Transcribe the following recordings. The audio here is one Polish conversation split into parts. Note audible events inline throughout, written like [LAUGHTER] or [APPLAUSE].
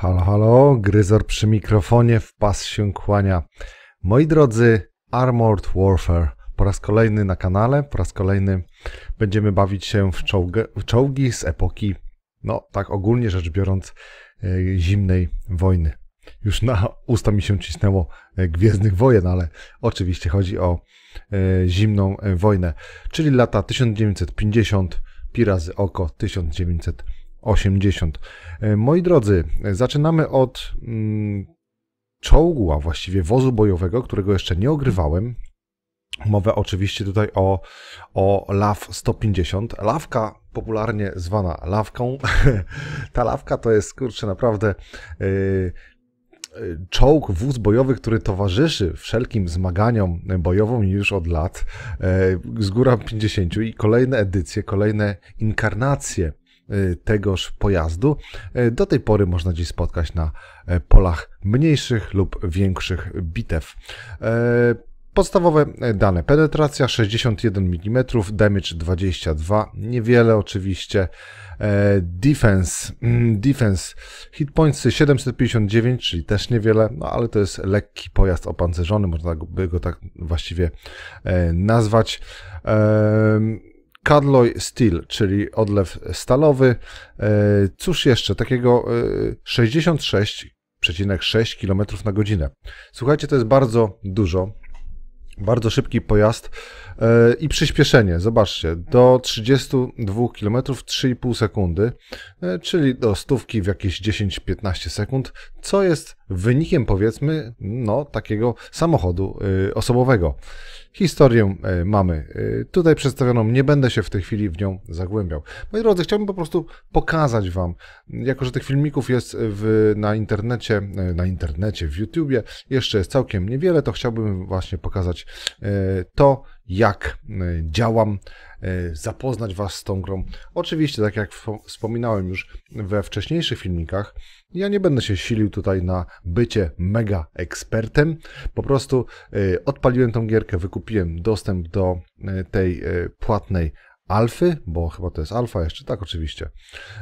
Halo, halo, gryzor przy mikrofonie, w pas się kłania. Moi drodzy, Armored Warfare po raz kolejny na kanale, po raz kolejny będziemy bawić się w, czołg- w czołgi z epoki, no tak ogólnie rzecz biorąc, e, zimnej wojny. Już na usta mi się cisnęło e, Gwiezdnych Wojen, ale oczywiście chodzi o e, zimną wojnę, czyli lata 1950, pi razy oko 1950. 80. E, moi drodzy, e, zaczynamy od mm, czołgu, a właściwie wozu bojowego, którego jeszcze nie ogrywałem. Mówię oczywiście tutaj o, o LAW 150. Lawka popularnie zwana lawką. [LAUGHS] Ta lawka to jest, kurczę, naprawdę yy, czołg, wóz bojowy, który towarzyszy wszelkim zmaganiom bojowym już od lat, z góra 50 i kolejne edycje, kolejne inkarnacje Y, tegoż pojazdu. Y, do tej pory można dziś spotkać na e, polach mniejszych lub większych bitew. Y, podstawowe e, dane: penetracja 61 mm, damage 22, niewiele oczywiście. E, defense, mm, defense, hit pointsy 759, czyli też niewiele, no ale to jest lekki pojazd opancerzony, można by go tak właściwie nazwać. Cadloy Steel, czyli odlew stalowy. E, cóż jeszcze, takiego 66,6 e, km na godzinę. Słuchajcie, to jest bardzo dużo bardzo szybki pojazd e, i przyspieszenie. Zobaczcie, do 32 km 3,5 sekundy, e, czyli do stówki w jakieś 10-15 sekund, co jest wynikiem powiedzmy no, takiego samochodu e, osobowego. Historię mamy tutaj przedstawioną, nie będę się w tej chwili w nią zagłębiał. Moi drodzy, chciałbym po prostu pokazać Wam, jako że tych filmików jest w, na internecie, na internecie, w YouTubie, jeszcze jest całkiem niewiele, to chciałbym właśnie pokazać E, to, jak e, działam, e, zapoznać Was z tą grą. Oczywiście, tak jak wspominałem już we wcześniejszych filmikach, ja nie będę się silił tutaj na bycie mega ekspertem. Po prostu odpaliłem tą gierkę, wykupiłem dostęp do tej płatnej alfy, bo chyba to jest alfa jeszcze, tak oczywiście.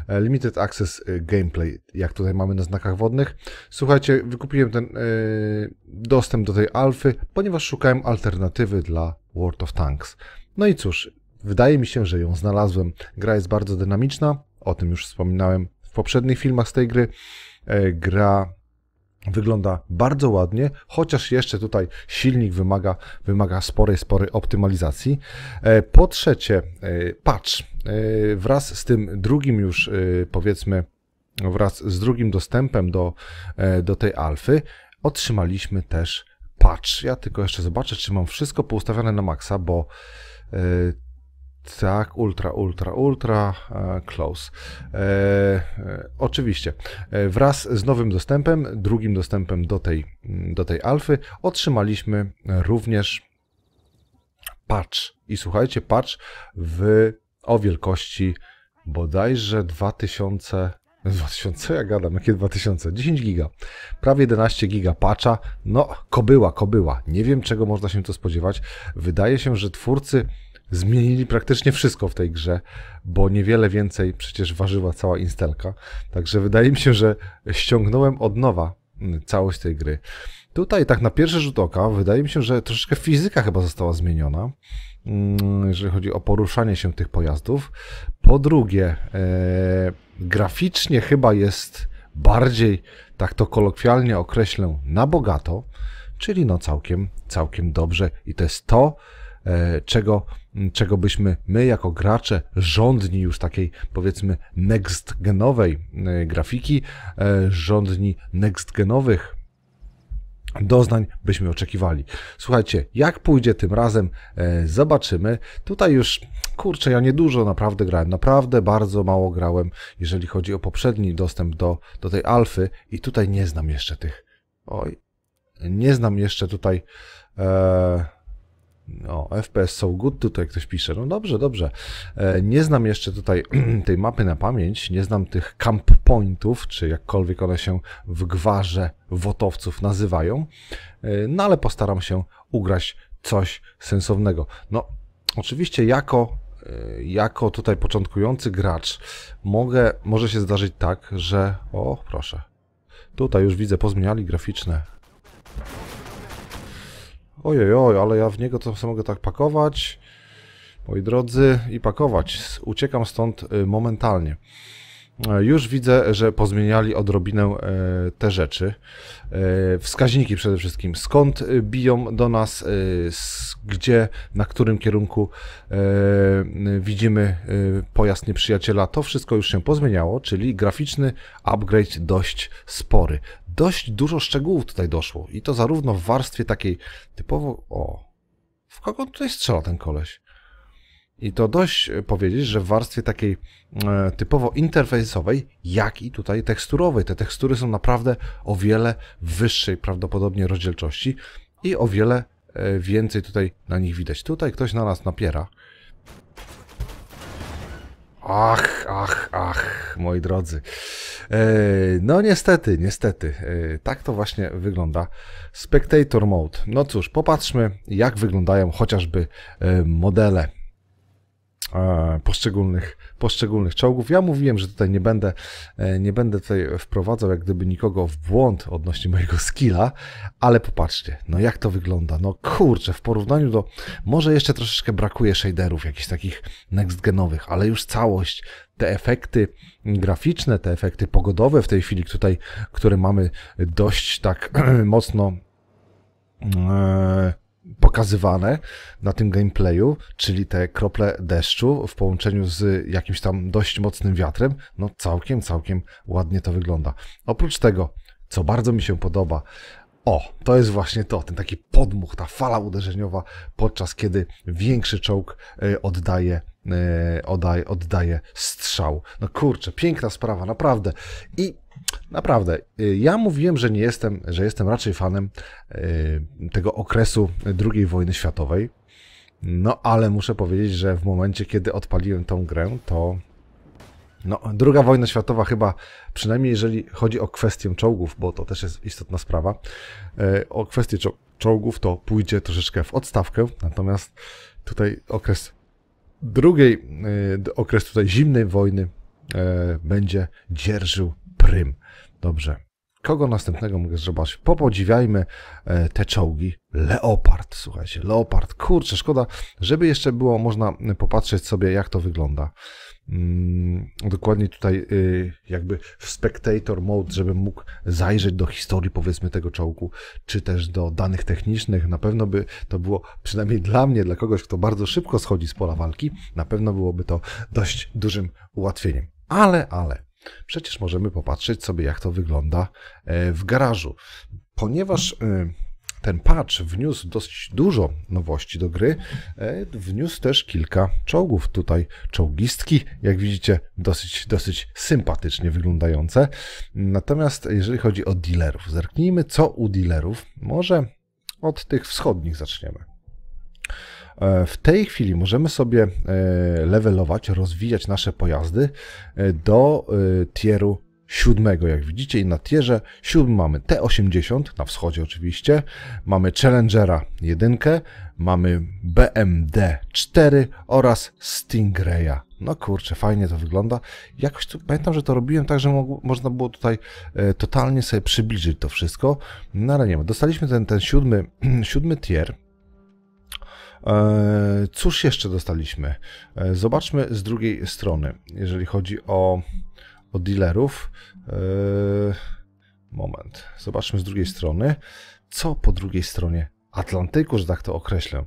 E, limited Access e, Gameplay, jak tutaj mamy na znakach wodnych. Słuchajcie, wykupiłem ten yy, dostęp do tej alfy, ponieważ szukałem alternatywy dla World of Tanks. No i cóż, wydaje mi się, że ją znalazłem. Gra jest bardzo dynamiczna, o tym już wspominałem w poprzednich filmach z tej gry. Gra Wygląda bardzo ładnie, chociaż jeszcze tutaj silnik wymaga, wymaga sporej, sporej optymalizacji. E, po trzecie, e, patch e, wraz z tym drugim już powiedzmy, wraz z drugim dostępem do, do tej alfy, otrzymaliśmy też patch. Ja tylko jeszcze zobaczę, czy mam wszystko poustawione na maksa, bo tak, ultra, ultra, ultra e, close. E, e oczywiście. E, wraz z nowym dostępem, drugim dostępem do tej, mm, do tej alfy, otrzymaliśmy również patch. I słuchajcie, patch w, o wielkości bodajże 2000 2000, ja gadam, jakie 2000? 10 giga. Prawie 11 giga patcha. No, kobyła, kobyła. Nie wiem, czego można się to spodziewać. Wydaje się, że twórcy zmienili praktycznie wszystko w tej grze, bo niewiele więcej przecież ważyła cała instelka. Także wydaje mi się, że ściągnąłem od nowa mm, całość tej gry. Tutaj tak na pierwszy rzut oka wydaje mi się, że troszeczkę fizyka chyba została zmieniona, mm, jeżeli chodzi o poruszanie się tych pojazdów. Po drugie, e, graficznie chyba jest bardziej, tak to kolokwialnie określę, na bogato, czyli no całkiem, całkiem dobrze i to jest to, E, czego, czego byśmy my jako gracze rządni już takiej powiedzmy next-genowej e, grafiki, e, rządni next-genowych doznań byśmy oczekiwali. Słuchajcie, jak pójdzie tym razem, zobaczymy. Tutaj już, kurczę, ja niedużo naprawdę grałem, naprawdę bardzo mało grałem, jeżeli chodzi o poprzedni dostęp do, do tej alfy i tutaj nie znam jeszcze tych, oj, nie znam jeszcze tutaj o, no, FPS so good, tutaj ktoś pisze. No dobrze, dobrze. E, nie znam jeszcze tutaj [CLEARS THROAT] tej mapy na pamięć, nie znam tych camp pointów, czy jakkolwiek one się w gwarze wotowców nazywają, e, no ale postaram się ugrać coś sensownego. No, oczywiście jako, e, jako tutaj początkujący gracz mogę, może się zdarzyć tak, że... O, proszę. Tutaj już widzę, pozmieniali graficzne Ojej, ojej, ale ja w niego to mogę tak pakować. Moi drodzy, i pakować. Uciekam stąd y, momentalnie. E, już widzę, że pozmieniali odrobinę e, te rzeczy. E, wskaźniki przede wszystkim. Skąd y, biją do nas, y, gdzie, na którym kierunku widzimy pojazd nieprzyjaciela. To wszystko już się pozmieniało, czyli graficzny upgrade dość spory dość dużo szczegółów tutaj doszło. I to zarówno w warstwie takiej typowo... O, w kogo tutaj strzela ten koleś? I to dość e, powiedzieć, że w warstwie takiej e, typowo interfejsowej, jak i tutaj teksturowej. Te tekstury są naprawdę o wiele wyższej prawdopodobnie rozdzielczości i o wiele e, więcej tutaj na nich widać. Tutaj ktoś na nas napiera. Ach, ach, ach, moi drodzy. E, no niestety, niestety, e, tak to właśnie wygląda Spectator Mode. No cóż, popatrzmy jak wyglądają chociażby e, modele poszczególnych, poszczególnych czołgów. Ja mówiłem, że tutaj nie będę, nie będę tutaj wprowadzał jak gdyby nikogo w błąd odnośnie mojego skilla, ale popatrzcie, no jak to wygląda. No kurczę, w porównaniu do, może jeszcze troszeczkę brakuje shaderów jakichś takich next genowych, ale już całość te efekty graficzne, te efekty pogodowe w tej chwili, tutaj, które mamy dość tak [CLEARS THROAT] mocno e, pokazywane na tym gameplayu, czyli te krople deszczu w połączeniu z jakimś tam dość mocnym wiatrem, no całkiem, całkiem ładnie to wygląda. Oprócz tego, co bardzo mi się podoba, o, to jest właśnie to, ten taki podmuch, ta fala uderzeniowa, podczas kiedy większy czołg e, oddaje E, oddaje strzał. No kurczę, piękna sprawa, naprawdę. I naprawdę, e, ja mówiłem, że nie jestem, że jestem raczej fanem e, tego okresu II wojny światowej. No ale muszę powiedzieć, że w momencie, kiedy odpaliłem tą grę, to no, druga wojna światowa chyba, przynajmniej jeżeli chodzi o kwestię czołgów, bo to też jest istotna sprawa, o kwestię czołgów to pójdzie troszeczkę w odstawkę, natomiast tutaj okres drugiej e, okres tutaj zimnej wojny e, będzie dzierżył prym. Dobrze kogo następnego mogę zobaczyć? Popodziwiajmy e, te czołgi. Leopard, słuchajcie, Leopard. Kurczę, szkoda, żeby jeszcze było można popatrzeć sobie, jak to wygląda. Mm, dokładnie tutaj e, jakby w spectator mode, żebym mógł zajrzeć do historii powiedzmy tego czołgu, czy też do danych technicznych. Na pewno by to było, przynajmniej dla mnie, dla kogoś, kto bardzo szybko schodzi z pola walki, na pewno byłoby to dość dużym ułatwieniem. Ale, ale, Przecież możemy popatrzeć sobie, jak to wygląda e, w garażu. Ponieważ e, ten patch wniósł dość dużo nowości do gry. E, wniósł też kilka czołgów. Tutaj czołgistki, jak widzicie, dosyć, dosyć sympatycznie wyglądające. Natomiast jeżeli chodzi o dealerów, zerknijmy co u dealerów. Może od tych wschodnich zaczniemy. E, w tej chwili możemy sobie e, levelować, rozwijać nasze pojazdy e, do tieru siódmego, jak widzicie, i na tierze siódmym mamy T80, na wschodzie oczywiście, mamy Challengera 1, mamy BMD 4 oraz Stingraya. No kurczę, fajnie to wygląda. Jakoś tu, pamiętam, że to robiłem tak, że mogło, można było tutaj e, totalnie sobie przybliżyć to wszystko. No ale nie wiem, dostaliśmy ten, ten siódmy, [CLEARS THROAT] siódmy tier, E, cóż jeszcze dostaliśmy? E, zobaczmy z drugiej strony, jeżeli chodzi o, o dealerów. E, moment, zobaczmy z drugiej strony. Co po drugiej stronie Atlantyku, że tak to określę?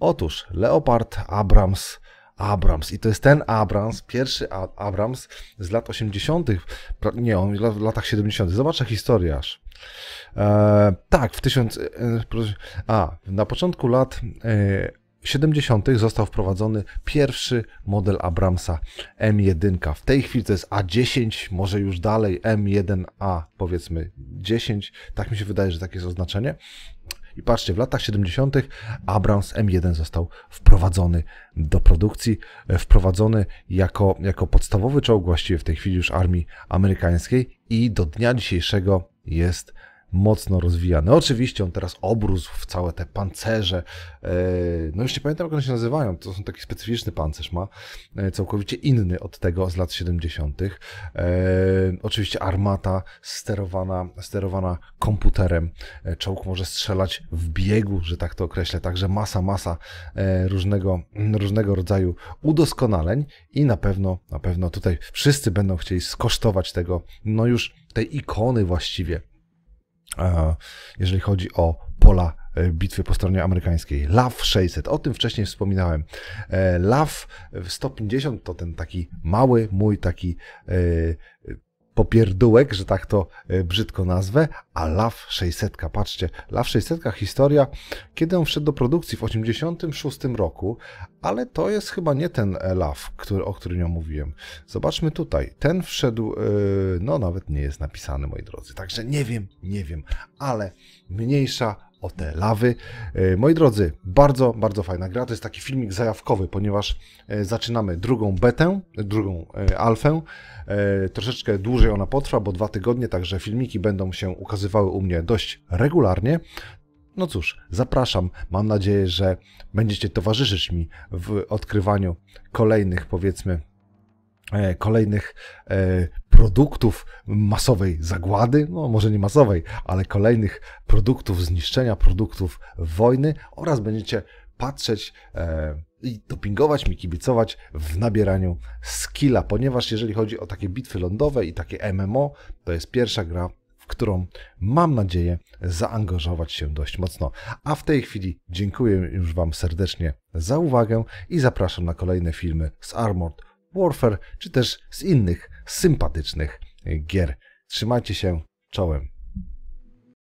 Otóż Leopard Abrams Abrams. I to jest ten Abrams, pierwszy Abrams z lat 80., nie, on w latach 70. Zobacz, aż. E, tak, w tysiąc. E, a, na początku lat. 70. E, został wprowadzony pierwszy model Abramsa M1. W tej chwili to jest A10, może już dalej M1A, powiedzmy 10. Tak mi się wydaje, że takie jest oznaczenie. I patrzcie, w latach 70. Abrams M1 został wprowadzony do produkcji, wprowadzony jako, jako podstawowy czołg właściwie w tej chwili już armii amerykańskiej i do dnia dzisiejszego jest mocno rozwijany. Oczywiście on teraz obrózł w całe te pancerze. E, no już nie pamiętam, jak one się nazywają. To są taki specyficzny pancerz ma, e, całkowicie inny od tego z lat 70. E, oczywiście armata sterowana, sterowana komputerem. Czołg może strzelać w biegu, że tak to określę. Także masa, masa różnego, różnego rodzaju udoskonaleń i na pewno, na pewno tutaj wszyscy będą chcieli skosztować tego, no już tej ikony właściwie jeżeli chodzi o pola e, bitwy po stronie amerykańskiej. LAW 600, o tym wcześniej wspominałem. E, LAW 150 to ten taki mały mój taki e, popierdółek, że tak to e, brzydko nazwę, a LAW 600. Patrzcie, LAW 600 historia, kiedy on wszedł do produkcji w 86 roku, ale to jest chyba nie ten e, LAW, który, o którym ja mówiłem. Zobaczmy tutaj. Ten wszedł, e, no nawet nie jest napisany, moi drodzy. Także nie wiem, nie wiem, ale mniejsza o te lawy. E, moi drodzy, bardzo, bardzo fajna gra. To jest taki filmik zajawkowy, ponieważ e, zaczynamy drugą betę, e, drugą alfę. Troszeczkę dłużej ona potrwa, bo dwa tygodnie, także filmiki będą się ukazywały u mnie dość regularnie. No cóż, zapraszam. Mam nadzieję, że będziecie towarzyszyć mi w odkrywaniu kolejnych, powiedzmy, kolejnych produktów masowej zagłady, no może nie masowej, ale kolejnych produktów zniszczenia, produktów wojny oraz będziecie patrzeć e, i dopingować mi, kibicować w nabieraniu skilla, ponieważ jeżeli chodzi o takie bitwy lądowe i takie MMO, to jest pierwsza gra, w którą mam nadzieję zaangażować się dość mocno. A w tej chwili dziękuję już Wam serdecznie za uwagę i zapraszam na kolejne filmy z Armored Warfare, czy też z innych sympatycznych gier. Trzymajcie się, czołem.